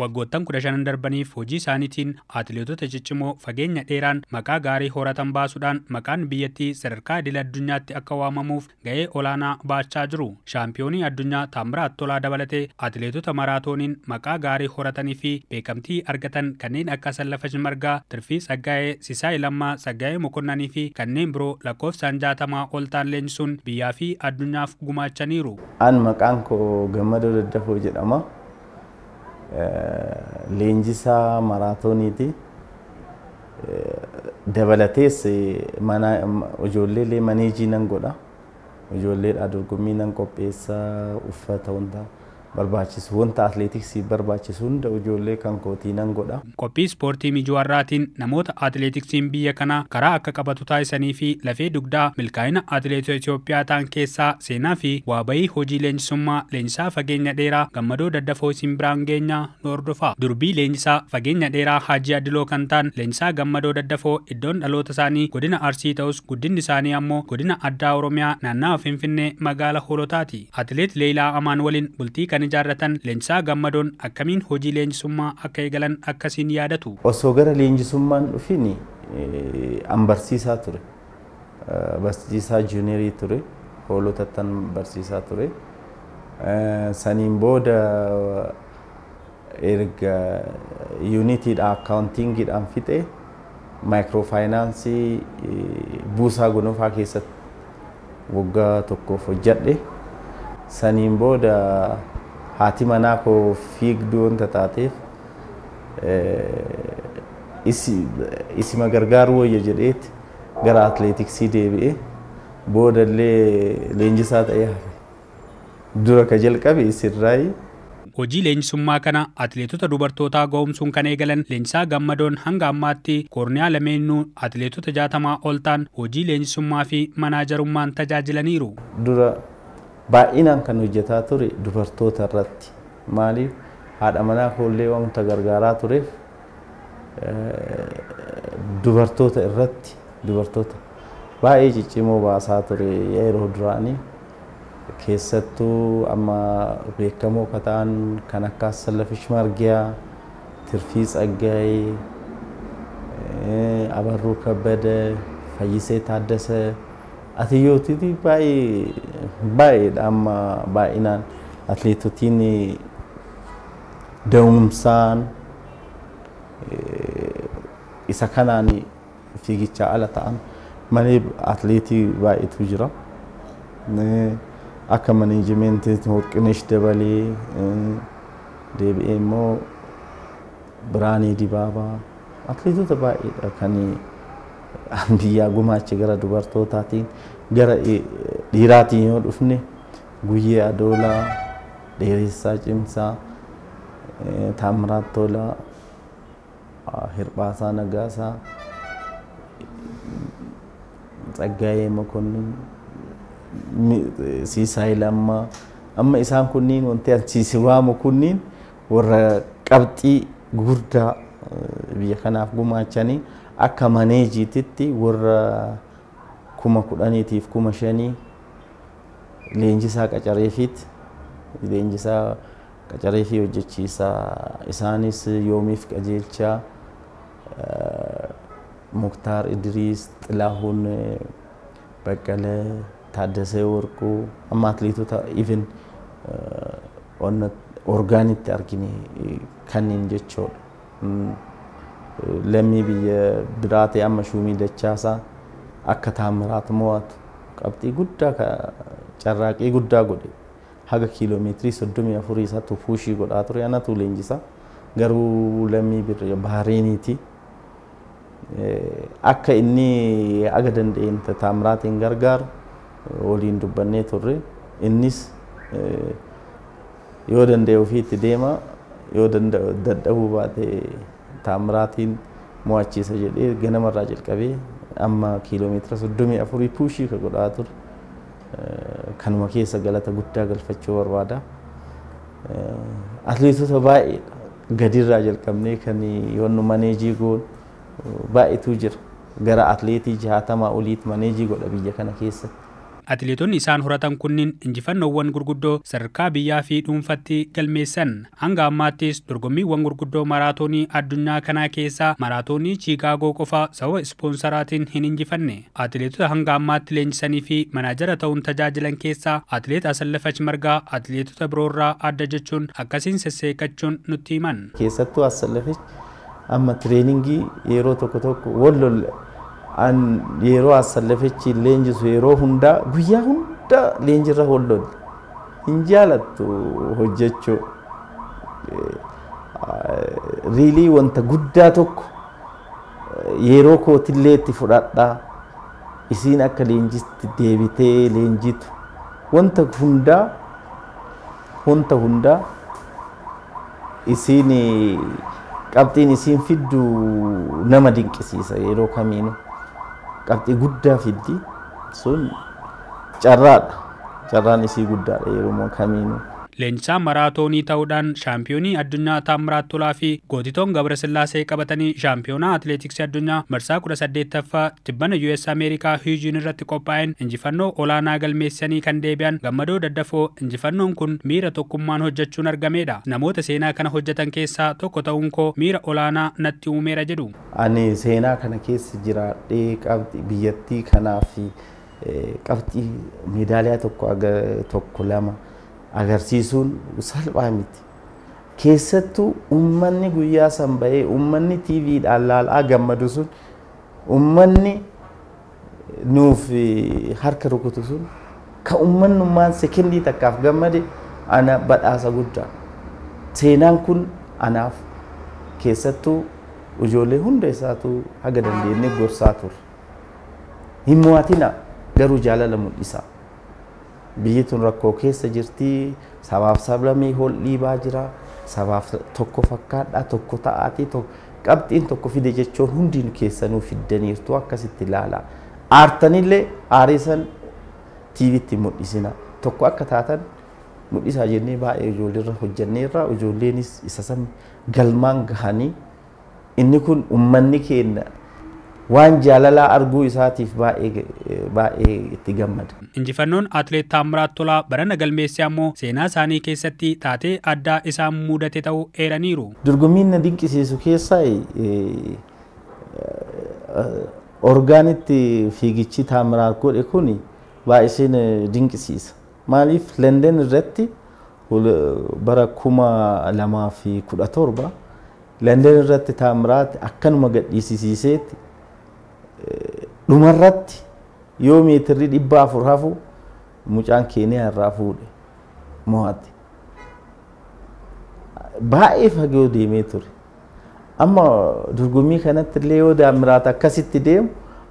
Waggoottan kudha darbaniif hojii isaaniitiin atileetota ciccimoo fageenya dheeraan maqaa gaarii horatan baasuudhaan maqaan biyyattii sadarkaa idil addunyaatti akka waamamuuf ga'ee olaanaa baachaa jiru. Shaampiyoonii addunyaa Taamiraat Tolaa dabalatee atileetota maraatooniin maqaa gaarii horatanii fi beekamtii argatan kanneen akka Sallafash Margaa, Tirfii Saggaayee, Sisaay Lammaa, Mokonnanii fi kanneen biroo lakkoofsaan jaatamaa ol leenjisuun biyyaa fi addunyaaf gumaachaniiru. An maqaan koo Gammadoo Daddafoo jedhama. leenjisaa maraatooniiti. Dabalatees ijoollee maneejii nan godha. Ijoolleedhaa dorgommii nan qopheessa uffata wanta barbaachisu wanta atleetiksii barbaachisu hunda ijoollee kan kootii nan godha. Qophii ispoortii mijuu arraatiin namoota atileetiksiin biyya kanaa karaa akka qabatu taasisanii fi lafee dugdaa milkaa'ina atleetota Itoophiyaa ta'an keessaa seenaa fi waaba'ii hojii leenjisummaa leenjisaa fageenya dheeraa gammadoo daddafoo isin biraan geenyaa nu hordofaa. Durbii leenjisaa fageenya dheeraa Haajii Adiloo kan ta'an leenjisaa gammadoo daddafoo iddoon dhaloota isaanii godina Arsii ta'us guddinni isaanii ammoo godina addaa Oromiyaa naannawa Finfinnee ijaarratan leenjisaa gammadoon akkamiin hojii leenjisummaa akka eegalan akkasiin yaadatu. Osoo gara leenjisummaan dhufin an barsiisaa ture. Barsiisaa juuniyarii ture. hoolotattan barsiisaa ture. Saniin booda erga yuunitiidha akkaawuntiingiidhaan fixee maayikroofaayinaansii buusaa gonofaa keessatti waggaa tokkoof hojjadhe. Saniin booda haati manaa koo fiigdoon tataateef eh, isima gargaaru wayya jedheetti gara atileetiksii deebi'e boodallee leenjisaa ta'ee hafe. Dura ka jalqabe sirraayi. Hojii leenjisummaa kana atileetota dubartootaa ga'umsuun kan eegalan leenjisaa gammadoon hanga ammaatti koorniyaa lameenuu atileetota jaatamaa ol hojii leenjisummaa fi manaajarummaan tajaajilaniiru. baay'inaan kan hojjetaa ture dubartoota irratti maaliif haadha manaa koollee wanta gargaaraa tureef dubartoota irratti dubartoota baay'ee ciccimoo baasaa ture yeroo duraanii keessattuu amma beekamoo ka ta'an kan akka Sallafish Margiyaa, Tirfii Tsaggaayee, Abarruu kabbada Fayyisee Taaddasee atiyootiti baay'ee baay'eedha amma baay'inaan atleetotiin da'umsaan isa kanaan fiigichaa ala ta'an malee atleetii baay'eetu jira. Akka maneejimentiin Horqineesh Dabalee deebi'ee immoo Biraanee Dibaabaa atleetota baay'eedha kan biyyaa gumaachi gara dubartootaatiin gara dhiiraatiin yoo dhufne guyyee adoolaa dheeressaa cimsaa taamiraat tolaa hirphaasaa nagaasaa tsaggaayee mokonnin siisaa lammaa amma isaan kunniin wanti ansiisi waamu kunniin warra qabxii gurdaa biyya kanaaf gumaachanii akka maneejiititti warra kuma kudhaniitiif kuma shanii leenjisaa qacareefiitti leenjisaa qacaree fi hojjechiisaa isaanis yoomiif qajeelchaa Muktaar Idiriis Xilaahuun Baqqale, Taaddasee Warquu amma atileetota even orgaanitti argine kanneen jechoodha. lammii biyya biraati amma shuumii dachaasaa akka taammiraat mo'atu qabxii guddaa carraaqii guddaa godhe haga kiiloomeetirii soddomii afurii isaatti fuushii godhaa ture anatu leenjisaa garuu lammii baariiniiti akka inni aga danda'een taammiraatiin gargaaru waliin dubbannee turre innis yoo danda'e ofii itti deema yoo dadhabuu baate taamiraatiin mo'achiisa jedhee ganamarraa jalqabee amma kiiloomeetira soddomii afurii puushii ka godhaa ture kanuma keessa galata guddaa galfachuu barbaada. Atleetota baay'ee gadirraa jalqabnee kan yoon maneejii goon baay'eetu jira. Gara atleetii jaatamaa oliit maneejii godha biyya kana keessatti. Atileetonni isaan horatan kunniin injifannoowwan gurguddoo sadarkaa biyyaa fi dhuunfatti galmeessan. Hanga ammaattis dorgommiiwwan gurguddoo maraatoonii addunyaa kanaa keessaa maraatoonii Chiikaagoo qofa sababa ispoonsaraatiin hin injifanne. Atileetota hanga ammaatti leenjisanii fi manaajara ta'uun tajaajilan keessaa Atileet Asallafach Margaa atileetota biroorraa adda jechuun akkasiin sasseekachuun nutti himan. Keessattuu Asallafich amma tireeningii yeroo tokko tokko wal an yeroo asallafichi leenjisu yeroo hundaa guyyaa hundaa leenjirra hollolli hin jaalattu hojjechoo eh, riilii wanta guddaa tokko eh, yeroo kootillee itti fudhadhaa isiin akka leenjisti deebitee leenjitu wanta hundaa wanta hundaa isiin qabxiin isiin fiddu nama dinqisiisa yeroo kamiinuu qabxii guddaa fiddi sun carraadha. Carraan isii guddaadha yeroo kamii kaminu. leenjisaa maraatoonii ta'uudhaan shaampiyoonii addunyaa Taammiraat fi gootitoon Gabrasillaasee qabatanii shaampiyoonaa atileetiksii addunyaa marsaa 18ffaa tibbana US Ameerikaa Hiijiin irratti qophaa'een injifannoo olaanaa galmeessanii kan deebi'an gammadoo daddafoo injifannoon kun miira tokkummaan hojjechuun argamedha. Namoota seenaa kana hojjatan keessaa tokko ta'uun koo miira olaanaa natti uumeera jedhu. seenaa kana keessa jiraadhee biyyattii kanaa eh, qabxii meedaaliyaa tokko lama agarsiisuun salphaa miti. Keessattuu uummanni guyyaa san ummanni tv dhaan laalaa gammadu sun uummanni nuuf e, harka rukutu sun kan uummannummaan sekindii takkaaf gammade ana badhaasa guddaa. Seenaan kun anaaf keessattuu ijoollee hunda isaatu haga dandeenye gorsaa ture. Hin garuu jaalala mul'isa. biyyi tun rakkoo keessa jirti sabaaf sablamii hol dhiibaa jira sabaaf tokko fakkaadhaa tokko ta'aatii qabxiin tokko fide jechuun hundin keessanuu fiddaniirtu akkasitti ilaalaa aartanillee tv itti mul'isina tokko akka taatan mul'isaa jennee baay'ee ijoolleerra hojjanneerra ijoolleenis isa san galmaan gahanii inni kun ummanni keenya waan jaalalaa arguu isaatiif baay'ee itti gammada. Injifannoon Atileet Taamiraat Tolaa barana galmeessaa immoo seenaa isaanii keessatti taatee addaa isaan mudate ta'uu eeraniiru. Dorgommiin na dinqisiisu keessaa eh, eh, orgaanitti fiigichi Taamiraat godhe kun baay'isee eh, dinqisiisa. Maaliif London irratti bara kuma lamaa kudha torba London irratti taamiraatti akkanuma gadhiisisiiseetti dhumarratti yoo meetirri dhibba afur hafu mucaan keeniyaa irraa fuudhe baa'eef Baay'ee fagoo deemee ture. Amma dorgommii kanatti illee yoo daamiraata akkasitti deemu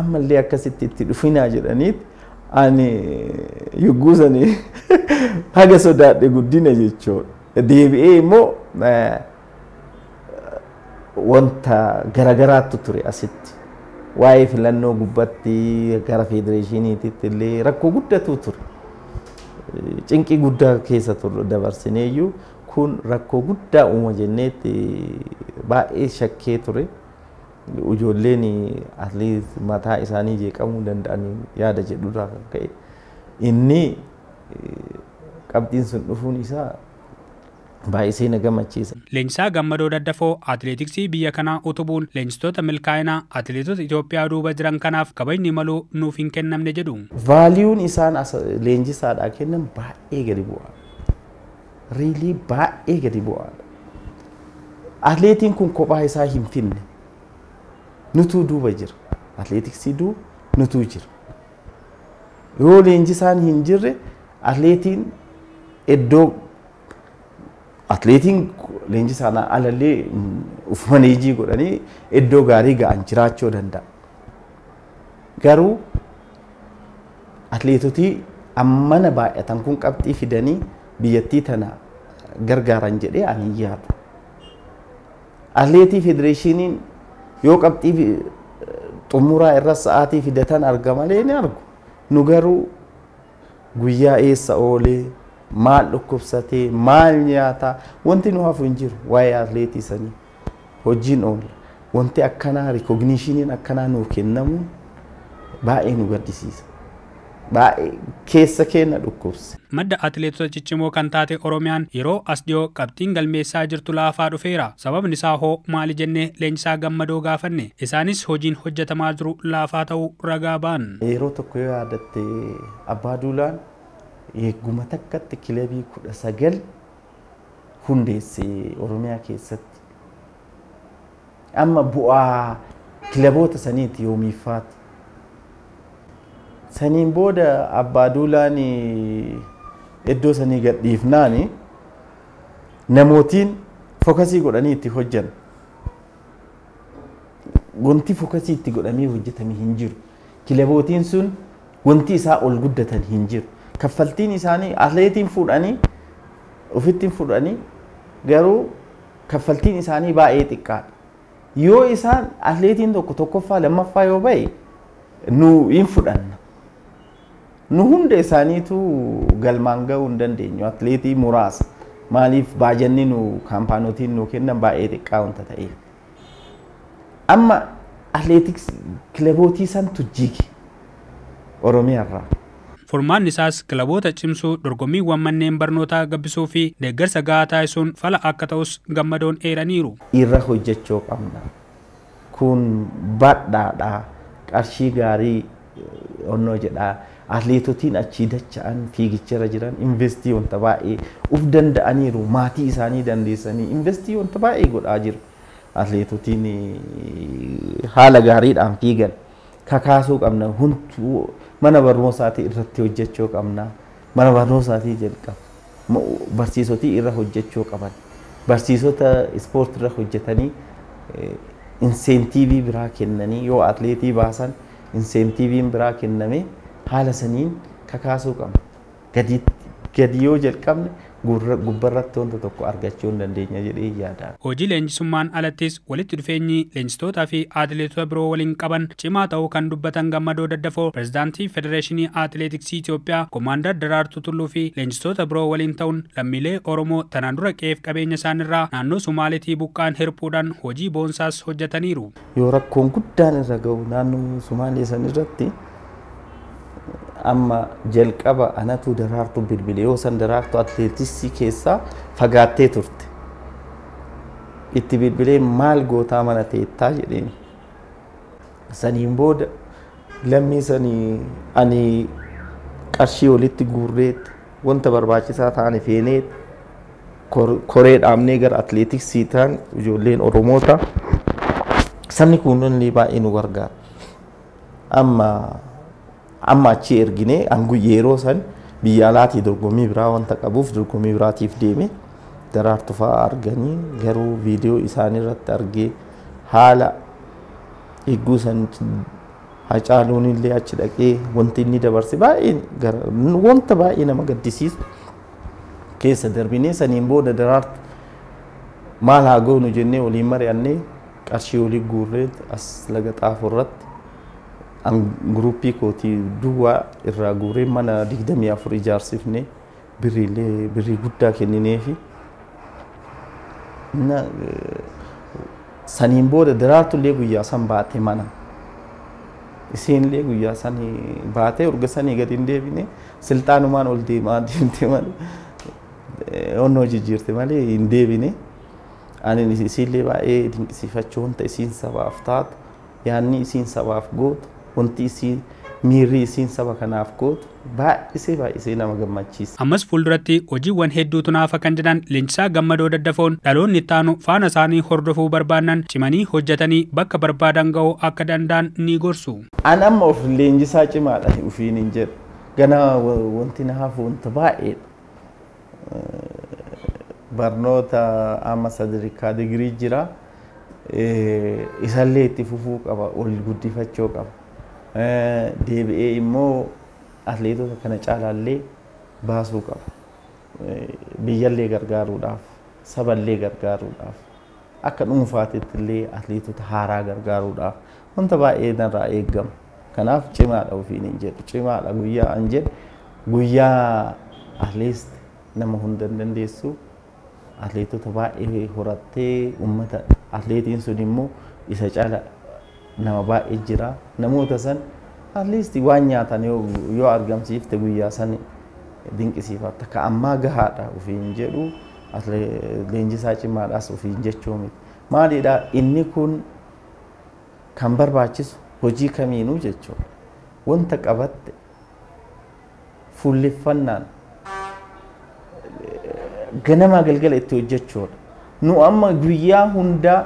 ammallee akkasitti itti dhufinaa jedhaniiti ani yogguu sanii haga sodaadhe guddina jechuudha. Deebi'ee immoo eh, wanta garagaraattu ture asitti. waa'ee filannoo gubbaatti gara federeeshiniititti illee rakkoo guddatu ture. cinqi guddaa keessa ture dabarsineeyyuu kun rakkoo guddaa uuma jenneetti baay'ee shakkee ture. Ijoolleen atlist mataa isaanii jeeqamuu danda'anii yaada jedhurraa kan ka'e inni eh, qabxiin sun dhufuun isaa baay'isii na gammachiisa. Leenjisaa Gammadoo Daddafoo atileetiksii biyya kanaa utubuun leenjistoota milkaa'inaa atileetota Itoophiyaa duuba jiran kanaaf kabajni maluu nuuf hin kennamne jedhu. Vaaliyuun isaan leenjisaadhaa kennan baay'ee gadi bu'a. Riilii baay'ee gadi bu'aadha. atileetiin kun kophaa isaa hin finne. Nutuu duuba jira. Atleetiksii duuba nutuu jira. Yoo leenjisaan hin jirre atleetiin atleetiin leenjisaa alallee mm, ufuma neejii godhanii iddoo gaarii ga'an jiraachuu danda'a. Garuu an mana baay'atan kun qabxii fidanii biyyattii tana gargaaran jedhee ani yaadu. Atileetii federeeshiniin yoo qabxii xumuraa irra sa'aatii fidatan arga malee ni argu. Nu garuu guyyaa eessa oolee maal dhukkubsatee maal nyaataa wanti nu hafu hin jiru waa'ee atileetii sanii hojiin oola wanti akkanaa rikogniishiniin akkanaa nuuf kennamuun baay'ee nu gaddisiisa. keessa kenna dhukkubse. Madda atileetota ciccimoo kan taate Oromiyaan yeroo as dhiyoo qabxiin galmeessaa jirtu laafaa dhufeera. Sababni isaa hoo maali jennee leenjisaa gammadoo gaafanne. Isaanis hojiin hojjetamaa jiru laafaa ta'uu ragaa ba'an. Yeroo tokko yoo yaadatte abbaa duulaan eeguma takkatti kilabii kudha sagal hundeesse Oromiyaa keessatti. Amma bu'aa kilaboota saniiti yoomiiffaati. Saniin booda abbaa duulaan iddoo sanii gadhiifnaan namootiin fokasii godhanii itti hojjan. Wanti fokasii itti godhamee hojjetamee hin jiru. Kilabootiin sun wanti isaa ol guddatan hin jiru. kaffaltiin isaanii atleetiin fuudhanii ofittiin fuudhanii garuu kaffaltiin isaanii baay'ee xiqqaadha. Yoo isaan atleetiin tokko tokkoffaa lammaffaa yoo ba'e nu hin fudhanna. Nu hunda isaaniitu galmaan ga'uu hin dandeenyu atleetii muraasa. Maaliif baajanni nu kaampaanotiin nu kennan baay'ee xiqqaa wanta ta'eef. Amma atleetiks kilabootii san tujjiiki Oromiyaarraa. Furmaanni isaas kilaboota cimsuu, dorgommiiwwan manneen barnootaa gabbisuu fi deeggarsa gahaa taasisuun fala akka ta'us gammadoon eeraniiru. Irra hojjechoo qabna. Kun badhaadha. Qarshii gaarii eh, onnoo jedha atileetotiin achii dacha'an fiigicharra jiran investii wanta baay'ee uf danda'aniiru maatii isaanii dandeessanii investii wanta baay'ee godhaa jiru. Atleetotiin eh, haala gaariidhaan fiigan. kakaasuu qabna. Hunduu mana barnootaatii irratti hojjechuu qabna. Mana barnootaatii jalqaba barsiisotii irra hojjechuu qaban. Barsiisota ispoortii irra hojjetanii inseentiivii biraa kennanii yoo atleetii baasan inseentiiviin biraa kenname haala saniin kakaasuu qabna. Gadi yoo jalqabne gubbarratti wanta tokko argachuu dandeenya jedhee yaada. Hojii leenjisummaan alattis walitti dhufeenyi leenjistootaa fi atileetota biroo waliin qaban cimaa ta'uu kan dubbatan gammadoo daddafoo pirezidaantii federeeshinii atileetiksii Itoophiyaa komaandar Daraartuu Tulluu fi leenjistoota biroo waliin ta'uun lammiilee Oromoo tanaan dura qe'eef qabeenya isaanirraa naannoo Sumaaleetii buqqaan hirpuudhaan hojii boonsaas hojjetaniiru. Yoo rakkoon guddaan irra gahu naannoo amma jalqaba anatu daraartu bilbile yoo san daraartu atleetisii keessaa fagaattee turte itti bilbilee maal gootaa mana teettaa jedheen saniin booda lammii sanii ani qarshii walitti guurreet wanta barbaachisaa ta'an feeneet koree dhaabnee gara atleetiksii ta'an ijoolleen oromoota sabni kun baay'ee nu gargaara amma amma achi erginee hangu yeroo san biyya alaatii dorgommii biraa wanta qabuuf dorgommii biraatiif deeme daraartu fa'aa arganii garuu viidiyoo isaaniirratti argee haala higguu san hacaaluun illee achi dhaqee wanti inni dabarse baay'ee wanta baay'ee nama gaddisiisu keessa darbinee saniin booda daraartu maal haa goonu jennee waliin mari'annee qarshii olii guurree as laga xaafu irratti an gurupii kootii duwwaa irraa guuree mana 24 ijaarsifne birriilee birrii guddaa kennineefi e, saniin booda daraartullee guyyaa san baate mana isiinillee guyyaa san baate urga sanii gadi hin deebine silxaanumaan ol deemaa deemte malee onnoo jijjiirte malee hin deebine e, ani isiillee baay'ee dinqisiifachuu wanta isiin sabaaf taatu yaani isiin sabaaf goot wanti isiin miirri isiin saba kanaaf gootu baay'isee baay'isee nama gammachiisa. Ammas fuulduratti hojiiwwan hedduutu naafa kan jedhan leenjisaa gammadoo daddafoon dhaloonni ittaanu faana isaanii hordofuu barbaannan cimanii hojjetanii bakka barbaadan ga'uu akka danda'an ni gorsu. An amma of leenjisaa cimaa cimaadha ufiin hin jedhu. Gana wanti naaf baay'eedha. Barnoota amma sadarkaa digirii jira. Isallee itti fufuu qaba, wal guddifachuu qaba. deebi'ee immoo atileetota kana caalaallee baasuu qaba. Biyyallee gargaaruudhaaf, saballee gargaaruudhaaf, akka dhuunfaatitti illee atleetota haaraa gargaaruudhaaf wanta baay'ee narraa eegama. Kanaaf cimaadha ofiin hin jedhu. Cimaadha guyyaa an jedhe guyyaa atleetisti nama hunda hin dandeessu atleetota baay'ee horattee uummata atileetiin sun immoo isa cala nama baay'ee jira namoota san atleast waan nyaatan yoo argamsiifte guyyaa san dinqisiifatta ka ammaa gahaadha ofiin jedhu leenjisaa cimaadhaas ofiin jechuu miti maalidha inni kun kan barbaachisu hojii kamiinuu jechuudha wanta qabatte fuulleffannaan ganamaa galgala itti hojjechuudha nu amma guyyaa hundaa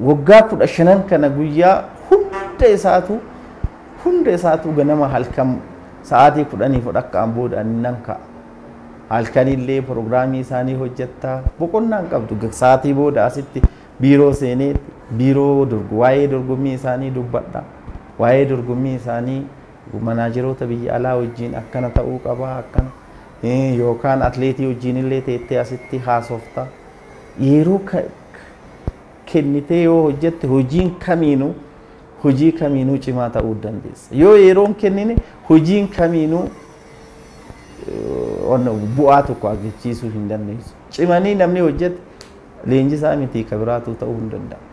waggaa kudha shanan kana guyyaa hunda isaatu hunda isaatu ganama halkan sa'aatii kudhaniif dhakkaan booda nan ka'a halkanillee prograamii isaanii hojjettaa boqonnaan qabdu sa'aatii booda asitti biiroo seenee biiroo waa'ee dorgommii isaanii dubbadha waa'ee dorgommii isaanii manaajeroota biyya alaa wajjin akkana ta'uu qabaa akkana yookaan atleetii wajjin illee asitti haasofta yeroo kennitee yoo hojjette hojii kamiinuu hojii kamiinuu cimaa ta'uu dandeessa. Yoo yeroon kennine hojiin kamiinuu bu'aa tokko argachiisuu hin dandeessu. Cimanii namni hojjete leenjisaa mitii ka biraatu ta'uu hin danda'a.